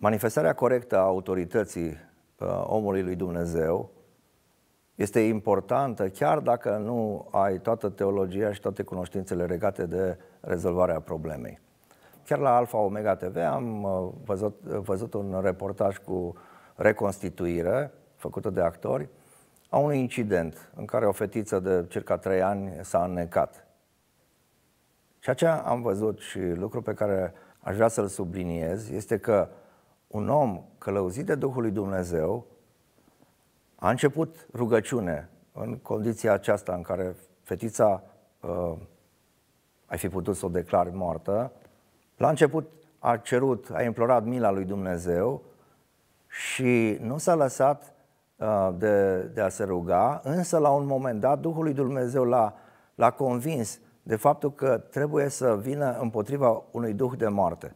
Manifestarea corectă a autorității uh, omului lui Dumnezeu este importantă chiar dacă nu ai toată teologia și toate cunoștințele legate de rezolvarea problemei. Chiar la Alfa Omega TV am uh, văzut, văzut un reportaj cu reconstituire făcută de actori a unui incident în care o fetiță de circa 3 ani s-a înnecat. Ceea ce am văzut și lucru pe care aș vrea să-l subliniez este că un om călăuzit de Duhul lui Dumnezeu a început rugăciune în condiția aceasta în care fetița uh, ai fi putut să o declari moartă. La început a cerut, a implorat mila lui Dumnezeu și nu s-a lăsat uh, de, de a se ruga, însă la un moment dat Duhul lui Dumnezeu l-a, l-a convins de faptul că trebuie să vină împotriva unui duh de moarte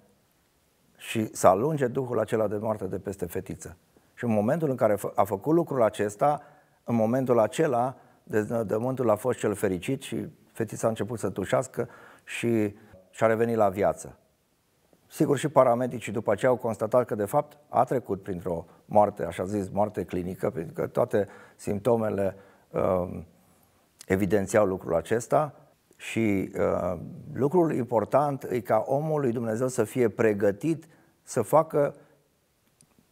și să alunge Duhul acela de moarte de peste fetiță. Și în momentul în care a făcut lucrul acesta, în momentul acela, deznădământul a fost cel fericit și fetița a început să tușească și și-a revenit la viață. Sigur, și paramedicii după aceea au constatat că, de fapt, a trecut printr-o moarte, așa zis, moarte clinică, pentru că toate simptomele uh, evidențiau lucrul acesta și uh, lucrul important e ca omul lui Dumnezeu să fie pregătit să facă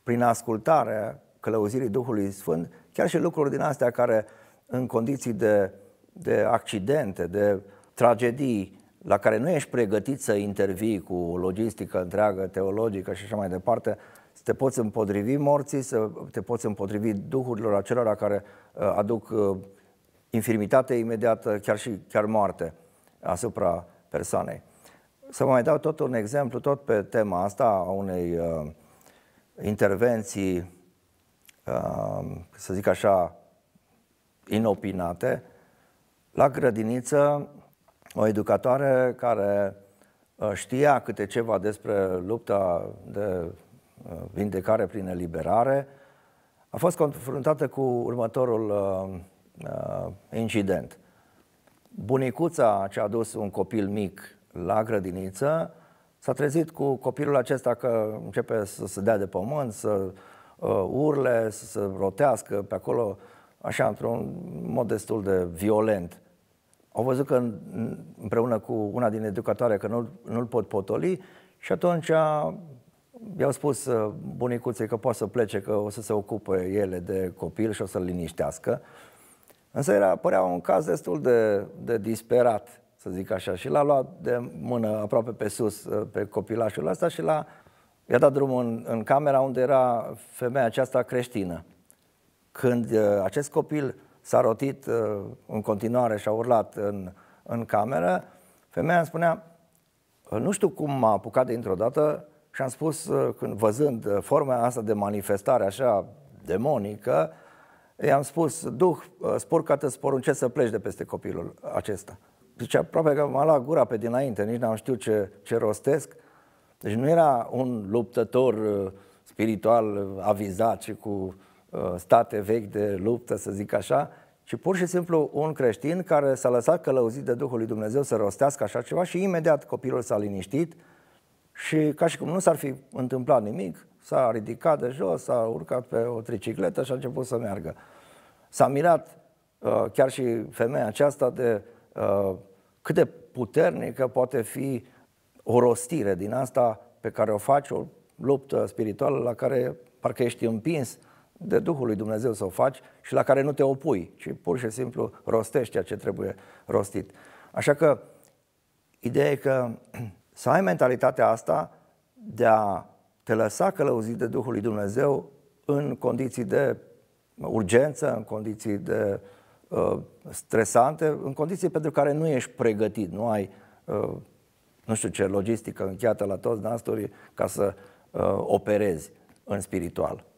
prin ascultarea călăuzirii Duhului Sfânt chiar și lucruri din astea care în condiții de, de accidente, de tragedii la care nu ești pregătit să intervii cu logistică întreagă, teologică și așa mai departe, să te poți împotrivi morții, să te poți împotrivi duhurilor acelora care uh, aduc uh, infirmitate imediată, chiar și chiar moarte asupra persoanei. Să vă mai dau tot un exemplu, tot pe tema asta a unei uh, intervenții, uh, să zic așa, inopinate. La grădiniță, o educatoare care uh, știa câte ceva despre lupta de uh, vindecare prin eliberare, a fost confruntată cu următorul uh, uh, incident. Bunicuța ce a dus un copil mic la grădiniță s-a trezit cu copilul acesta că începe să se dea de pământ, să uh, urle, să se rotească pe acolo, așa, într-un mod destul de violent. Au văzut că mm, împreună cu una din educatoare că nu, nu-l pot potoli și atunci i-au spus uh, bunicuței că poate să plece, că o să se ocupe ele de copil și o să-l liniștească. Uh, Însă era, părea un caz destul de, de disperat, să zic așa, și l-a luat de mână aproape pe sus, ă, pe copilașul ăsta și l-a, i-a dat drumul în, în camera unde era femeia aceasta creștină. Când uh, acest copil s-a rotit uh, în continuare și a urlat în, în cameră, femeia îmi spunea, nu știu cum m-a apucat dintr-o dată și am spus, când văzând forma asta de manifestare așa demonică, uh, I-am spus, Duh, uh, sporcată îți poruncesc să pleci de peste copilul acesta. Deci aproape că m-a luat gura pe dinainte, nici n-am știut ce, ce rostesc. Deci nu era un luptător uh, spiritual uh, avizat și cu state vechi de luptă, să zic așa, ci pur și simplu un creștin care s-a lăsat călăuzit de Duhul lui Dumnezeu să rostească așa ceva și imediat copilul s-a liniștit și ca și cum nu s-ar fi întâmplat nimic, S-a ridicat de jos, s-a urcat pe o tricicletă și a început să meargă. S-a mirat uh, chiar și femeia aceasta de uh, cât de puternică poate fi o rostire din asta pe care o faci, o luptă spirituală la care parcă ești împins de Duhul lui Dumnezeu să o faci și la care nu te opui, ci pur și simplu rostești ceea ce trebuie rostit. Așa că ideea e că să ai mentalitatea asta de a te lăsa călăuzit de Duhul lui Dumnezeu în condiții de urgență, în condiții de uh, stresante, în condiții pentru care nu ești pregătit, nu ai, uh, nu știu ce, logistică încheiată la toți nasturii ca să uh, operezi în spiritual.